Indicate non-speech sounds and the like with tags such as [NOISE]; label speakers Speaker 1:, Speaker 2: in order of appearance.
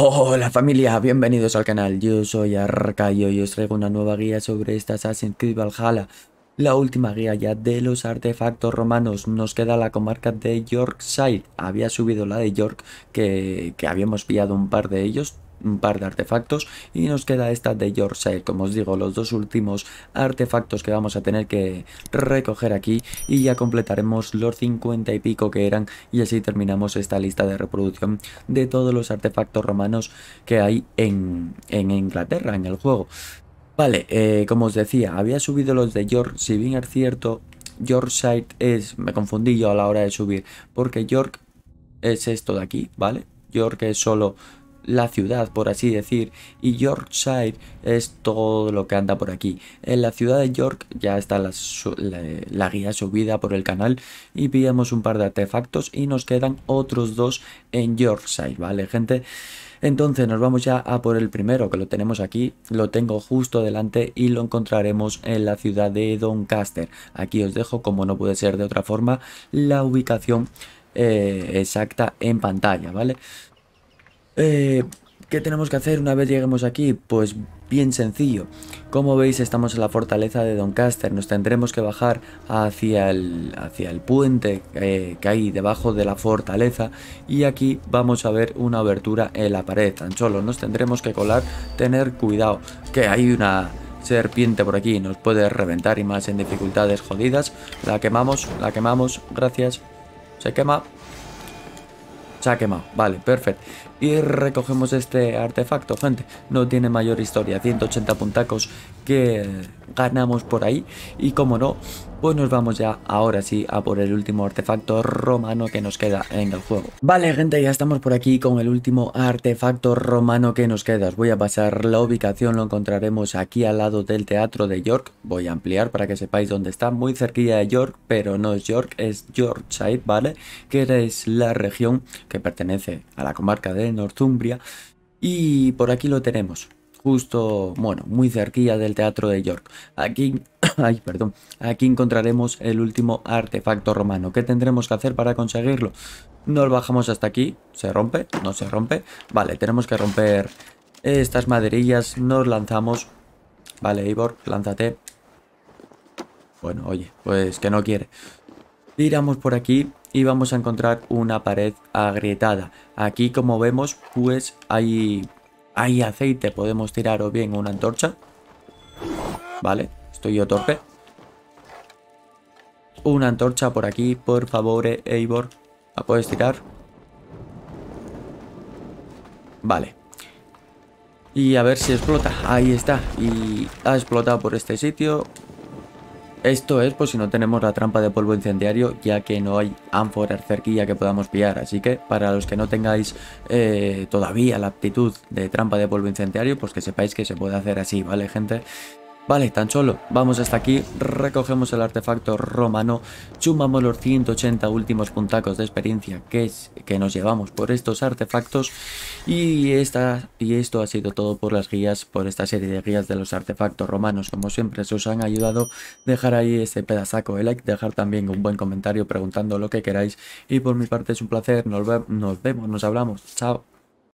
Speaker 1: Hola familia, bienvenidos al canal, yo soy Arca y hoy os traigo una nueva guía sobre esta Assassin's Creed Valhalla, la última guía ya de los artefactos romanos, nos queda la comarca de Yorkshire, había subido la de York que, que habíamos pillado un par de ellos, un par de artefactos y nos queda esta de Yorkshire, como os digo, los dos últimos artefactos que vamos a tener que recoger aquí y ya completaremos los 50 y pico que eran y así terminamos esta lista de reproducción de todos los artefactos romanos que hay en, en Inglaterra, en el juego. Vale, eh, como os decía, había subido los de York, si bien es cierto, Yorkshire es, me confundí yo a la hora de subir, porque York es esto de aquí, ¿vale? York es solo la ciudad, por así decir, y Yorkshire es todo lo que anda por aquí. En la ciudad de York ya está la, guía subida por el canal y pillamos un par de artefactos y nos quedan otros dos en Yorkshire, ¿vale, gente? Entonces nos vamos ya a por el primero que lo tenemos aquí, lo tengo justo delante y lo encontraremos en la ciudad de Doncaster. Aquí os dejo, como no puede ser de otra forma, la ubicación eh, exacta en pantalla, ¿vale? Eh, ¿Qué tenemos que hacer una vez lleguemos aquí? Pues bien sencillo. Como veis estamos en la fortaleza de Doncaster, nos tendremos que bajar hacia el, hacia el puente eh, que hay debajo de la fortaleza y aquí vamos a ver una abertura en la pared, tan solo nos tendremos que colar, tener cuidado que hay una serpiente por aquí, nos puede reventar y más en dificultades jodidas, la quemamos, la quemamos, gracias, se quema, se ha quemado, vale, perfecto y recogemos este artefacto, gente. No tiene mayor historia, 180 puntacos que ganamos por ahí. Y como no, pues nos vamos ya ahora sí a por el último artefacto romano que nos queda en el juego. Vale, gente, ya estamos por aquí con el último artefacto romano que nos queda. Os voy a pasar la ubicación, lo encontraremos aquí al lado del Teatro de York. Voy a ampliar para que sepáis dónde está, muy cerquilla de York, pero no es York, es Yorkshire, ¿vale? Que es la región que pertenece a la comarca de Northumbria y por aquí lo tenemos, justo, bueno, muy cerquilla del Teatro de York. Aquí, [COUGHS] ay, perdón, aquí encontraremos el último artefacto romano. ¿Qué tendremos que hacer para conseguirlo? Nos bajamos hasta aquí, ¿se rompe? ¿No se rompe? Vale, tenemos que romper estas maderillas, nos lanzamos. Vale, Ivor, lánzate. Bueno, oye, pues que no quiere. Tiramos por aquí y vamos a encontrar una pared agrietada. Aquí como vemos pues hay, hay aceite, podemos tirar o bien una antorcha. Vale, estoy yo torpe. Una antorcha por aquí, por favor, eh, Eivor. ¿La puedes tirar? Vale. Y a ver si explota. Ahí está. Y ha explotado por este sitio. Esto es por si no tenemos la trampa de polvo incendiario ya que no hay ánforas cerquilla que podamos pillar. Así que para los que no tengáis eh, todavía la aptitud de trampa de polvo incendiario pues que sepáis que se puede hacer así, ¿vale gente? Vale, tan solo vamos hasta aquí, recogemos el artefacto romano, sumamos los 180 últimos puntacos de experiencia que, que nos llevamos por estos artefactos y, y esto ha sido todo por las guías, por esta serie de guías de los artefactos romanos. Como siempre, si os han ayudado, dejar ahí ese pedazaco de like, dejar también un buen comentario preguntando lo que queráis y por mi parte es un placer, nos vemos, nos hablamos, chao.